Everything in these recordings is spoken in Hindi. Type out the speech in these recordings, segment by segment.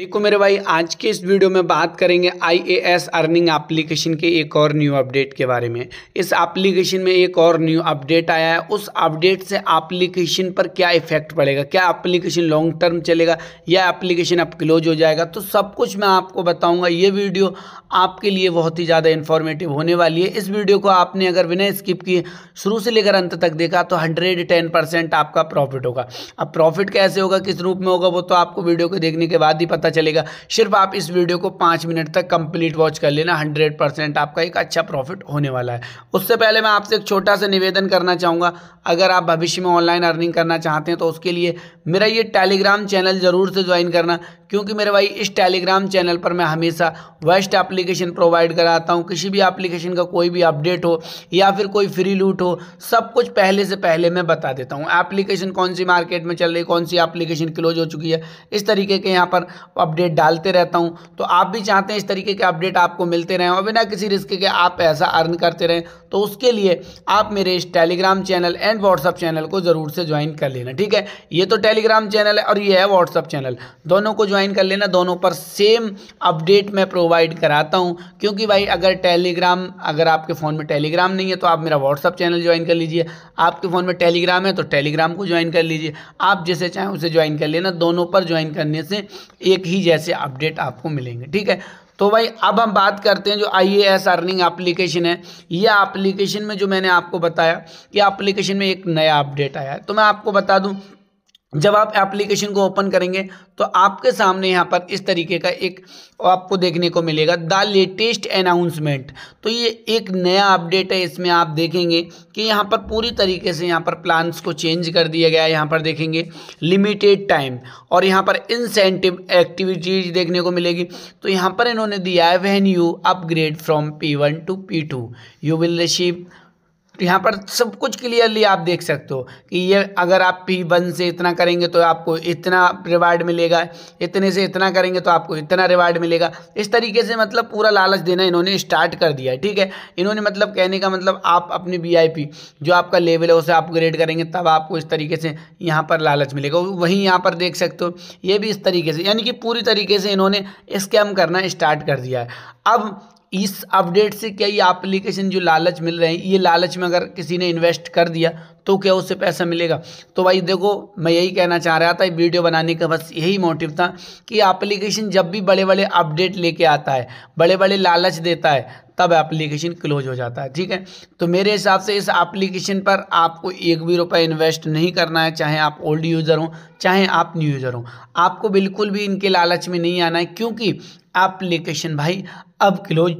देखो मेरे भाई आज के इस वीडियो में बात करेंगे I A S earning application के एक और न्यू अपडेट के बारे में इस एप्लीकेशन में एक और न्यू अपडेट आया है उस अपडेट से एप्लीकेशन पर क्या इफेक्ट पड़ेगा क्या एप्लीकेशन लॉन्ग टर्म चलेगा या एप्लीकेशन अब क्लोज हो जाएगा तो सब कुछ मैं आपको बताऊँगा ये वीडियो आपके लिए बहुत ही ज़्यादा इन्फॉर्मेटिव होने वाली है इस वीडियो को आपने अगर बिना स्किप किए शुरू से लेकर अंत तक देखा तो हंड्रेड टेन परसेंट आपका प्रॉफिट होगा अब प्रॉफिट कैसे होगा किस रूप में होगा वो तो आपको वीडियो को देखने के बाद ही पता पता चलेगा सिर्फ आप इस वीडियो को पाँच मिनट तक कंप्लीट वॉच कर लेना हंड्रेड परसेंट आपका एक अच्छा प्रॉफिट होने वाला है उससे पहले मैं आपसे एक छोटा सा निवेदन करना चाहूँगा अगर आप भविष्य में ऑनलाइन अर्निंग करना चाहते हैं तो उसके लिए मेरा ये टेलीग्राम चैनल ज़रूर से ज्वाइन करना क्योंकि मेरे भाई इस टेलीग्राम चैनल पर मैं हमेशा वेस्ट एप्लीकेशन प्रोवाइड कराता हूँ किसी भी एप्लीकेशन का कोई भी अपडेट हो या फिर कोई फ्री लूट हो सब कुछ पहले से पहले मैं बता देता हूँ एप्लीकेशन कौन सी मार्केट में चल रही कौन सी एप्लीकेशन क्लोज हो चुकी है इस तरीके के यहाँ पर अपडेट डालते रहता हूँ तो आप भी चाहते हैं इस तरीके के अपडेट आपको मिलते रहें और बिना किसी रिस्क के आप पैसा अर्न करते रहें तो उसके लिए आप मेरे इस Telegram channel and WhatsApp channel को ज़रूर से ज्वाइन कर लेना ठीक है ये तो टेलीग्राम चैनल है और ये है व्हाट्सअप चैनल दोनों को ज्वाइन ज्वाइन कर लेना दोनों पर सेम अपडेट मैं प्रोवाइड कराता हूँ क्योंकि भाई अगर टेलीग्राम अगर आपके फ़ोन में टेलीग्राम नहीं है तो आप मेरा व्हाट्सअप चैनल ज्वाइन कर लीजिए आपके फ़ोन में टेलीग्राम है तो टेलीग्राम को ज्वाइन कर लीजिए आप जैसे चाहें उसे ज्वाइन कर लेना दोनों पर ज्वाइन करने से एक ही जैसे अपडेट आपको मिलेंगे ठीक है तो भाई अब हम बात करते हैं जो I A S earning application है यह एप्लीकेशन में जो मैंने आपको बताया कि एप्लीकेशन में एक नया अपडेट आया है तो मैं आपको बता दूं जब आप एप्लीकेशन को ओपन करेंगे तो आपके सामने यहाँ पर इस तरीके का एक आपको देखने को मिलेगा द लेटेस्ट अनाउंसमेंट तो ये एक नया अपडेट है इसमें आप देखेंगे कि यहाँ पर पूरी तरीके से यहाँ पर प्लान्स को चेंज कर दिया गया है यहाँ पर देखेंगे लिमिटेड टाइम और यहाँ पर इंसेंटिव एक्टिविटीज देखने को मिलेगी तो यहाँ पर इन्होंने दिया है when you upgrade from P one to P two you will receive तो यहाँ पर सब कुछ क्लियरली आप देख सकते हो कि ये अगर आप पी वन से इतना करेंगे तो आपको इतना रिवार्ड मिलेगा इतने से इतना करेंगे तो आपको इतना रिवार्ड मिलेगा इस तरीके से मतलब पूरा लालच देना इन्होंने स्टार्ट कर दिया है ठीक है इन्होंने मतलब कहने का मतलब आप अपनी वी जो आपका लेवल है उसे अपग्रेड करेंगे तब आपको इस तरीके से यहाँ पर लालच मिलेगा वहीं यहाँ पर देख सकते हो ये भी इस तरीके से यानी कि पूरी तरीके से इन्होंने स्कैम करना स्टार्ट कर दिया है अब इस अपडेट से क्या ये एप्लीकेशन जो लालच मिल रहे हैं ये लालच में अगर किसी ने इन्वेस्ट कर दिया तो क्या उससे पैसा मिलेगा तो भाई देखो मैं यही कहना चाह रहा था वीडियो बनाने का बस यही मोटिव था कि एप्लीकेशन जब भी बड़े बड़े अपडेट लेके आता है बड़े बड़े लालच देता है तब एप्लीकेशन क्लोज हो जाता है ठीक है तो मेरे हिसाब से इस एप्लीकेशन पर आपको एक भी रुपये इन्वेस्ट नहीं करना है चाहे आप ओल्ड यूज़र हों चाहे आप न्यू यूज़र हों आपको बिल्कुल भी इनके लालच में नहीं आना है क्योंकि एप्लीकेशन भाई अब क्लोज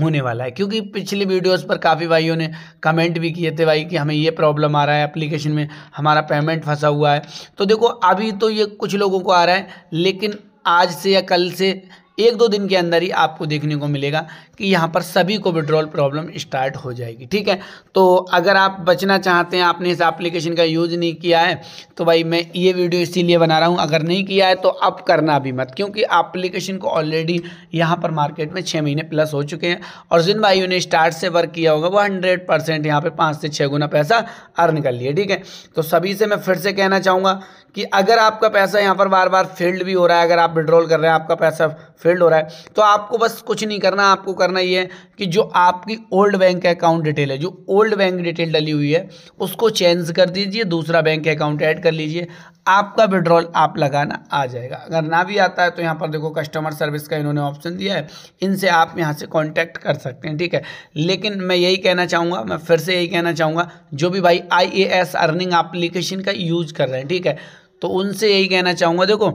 होने वाला है क्योंकि पिछले वीडियोस पर काफ़ी भाइयों ने कमेंट भी किए थे भाई कि हमें ये प्रॉब्लम आ रहा है एप्लीकेशन में हमारा पेमेंट फंसा हुआ है तो देखो अभी तो ये कुछ लोगों को आ रहा है लेकिन आज से या कल से एक दो दिन के अंदर ही आपको देखने को मिलेगा कि यहाँ पर सभी को विड्रॉल प्रॉब्लम स्टार्ट हो जाएगी ठीक है तो अगर आप बचना चाहते हैं आपने इस एप्लीकेशन का यूज़ नहीं किया है तो भाई मैं ये वीडियो इसीलिए बना रहा हूँ अगर नहीं किया है तो अब करना भी मत क्योंकि एप्लीकेशन को ऑलरेडी यहाँ पर मार्केट में छः महीने प्लस हो चुके हैं और जिन भाइयों ने स्टार्ट से वर्क किया होगा वो हंड्रेड परसेंट यहाँ पर पाँच से छः गुना पैसा अर्न कर लिए ठीक है तो सभी से मैं फिर से कहना चाहूँगा कि अगर आपका पैसा यहाँ पर बार बार फील्ड भी हो रहा है अगर आप विड्रॉल कर रहे हैं आपका पैसा फील्ड हो रहा है तो आपको बस कुछ नहीं करना आपको करना ये है कि जो आपकी ओल्ड बैंक अकाउंट डिटेल है जो ओल्ड बैंक डिटेल डली हुई है उसको चेंज कर दीजिए दूसरा बैंक अकाउंट ऐड कर लीजिए आपका विड्रॉल आप लगाना आ जाएगा अगर ना भी आता है तो यहाँ पर देखो कस्टमर सर्विस का इन्होंने ऑप्शन दिया है इनसे आप यहाँ से कांटेक्ट कर सकते हैं ठीक है लेकिन मैं यही कहना चाहूँगा मैं फिर से यही कहना चाहूँगा जो भी भाई आई अर्निंग एप्लीकेशन का यूज कर रहे हैं ठीक है तो उनसे यही कहना चाहूँगा देखो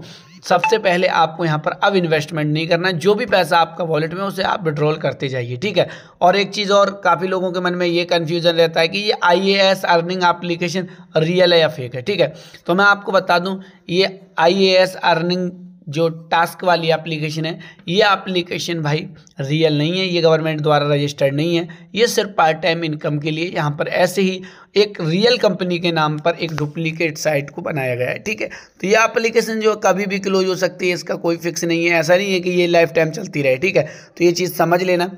सबसे पहले आपको यहाँ पर अब इन्वेस्टमेंट नहीं करना जो भी पैसा आपका वॉलेट में उसे आप विड्रॉल करते जाइए ठीक है और एक चीज़ और काफ़ी लोगों के मन में ये कन्फ्यूज़न रहता है कि ये आई अर्निंग एप्लीकेशन रियल है या फेक है ठीक है तो मैं आपको बता दूँ ये आई अर्निंग जो टास्क वाली एप्लीकेशन है ये एप्लीकेशन भाई रियल नहीं है ये गवर्नमेंट द्वारा रजिस्टर्ड नहीं है ये सिर्फ पार्ट टाइम इनकम के लिए यहाँ पर ऐसे ही एक रियल कंपनी के नाम पर एक डुप्लीकेट साइट को बनाया गया है ठीक है तो ये एप्लीकेशन जो कभी भी क्लोज हो सकती है इसका कोई फिक्स नहीं है ऐसा नहीं है कि ये लाइफ टाइम चलती रहे ठीक है तो ये चीज़ समझ लेना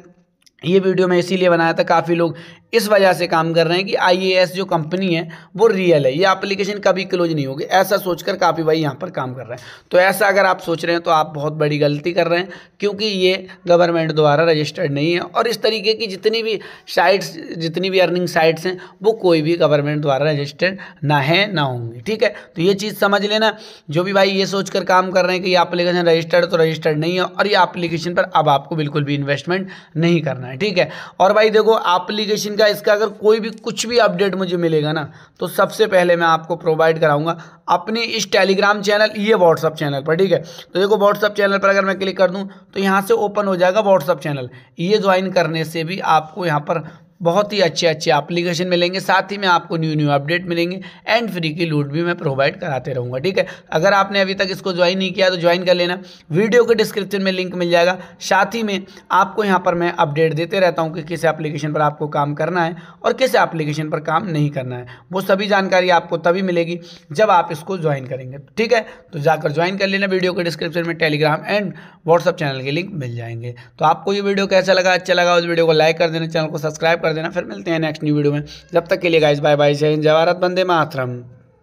ये वीडियो मैं इसीलिए बनाया था काफ़ी लोग इस वजह से काम कर रहे हैं कि आईएएस जो कंपनी है वो रियल है ये एप्लीकेशन कभी क्लोज नहीं होगी ऐसा सोचकर काफ़ी भाई यहाँ पर काम कर रहे हैं तो ऐसा अगर आप सोच रहे हैं तो आप बहुत बड़ी गलती कर रहे हैं क्योंकि ये गवर्नमेंट द्वारा रजिस्टर्ड नहीं है और इस तरीके की जितनी भी साइट्स जितनी भी अर्निंग साइट्स हैं वो कोई भी गवर्नमेंट द्वारा रजिस्टर्ड ना है ना होंगी ठीक है तो ये चीज़ समझ लेना जो भी भाई ये सोचकर काम कर रहे हैं कि ये अप्लीकेशन रजिस्टर्ड तो रजिस्टर्ड नहीं है और ये अप्लीकेशन पर अब आपको बिल्कुल भी इन्वेस्टमेंट नहीं करना है ठीक है और भाई देखो एप्लीकेशन का का इसका अगर कोई भी कुछ भी अपडेट मुझे मिलेगा ना तो सबसे पहले मैं आपको प्रोवाइड कराऊंगा अपने इस टेलीग्राम चैनल ये व्हाट्सअप चैनल पर ठीक है तो देखो व्हाट्सअप चैनल पर अगर मैं क्लिक कर दूँ तो यहाँ से ओपन हो जाएगा व्हाट्सअप चैनल ये ज्वाइन करने से भी आपको यहाँ पर बहुत ही अच्छे अच्छे एप्लीकेशन मिलेंगे साथ ही में आपको न्यू न्यू अपडेट मिलेंगे एंड फ्री की लूट भी मैं प्रोवाइड कराते रहूँगा ठीक है अगर आपने अभी तक इसको ज्वाइन नहीं किया तो ज्वाइन कर लेना वीडियो के डिस्क्रिप्शन में लिंक मिल जाएगा साथ ही में आपको यहाँ पर मैं अपडेट देते रहता हूँ कि किस एप्लीकेशन पर आपको काम करना है और किस एप्लीकेशन पर काम नहीं करना है वो सभी जानकारी आपको तभी मिलेगी जब आप इसको ज्वाइन करेंगे ठीक है तो जाकर ज्वाइन कर लेना वीडियो के डिस्क्रिप्शन में टेलीग्राम एंड व्हाट्सअप चैनल के लिंक मिल जाएंगे तो आपको ये वीडियो कैसा लगा अच्छा लगा उस वीडियो तो को लाइक कर देना चैनल को सब्सक्राइब कर कर देना फिर मिलते हैं नेक्स्ट न्यू वीडियो में जब तक के लिए गाइस बाय बाय जय हिंद जवाहरत बंदे मातरम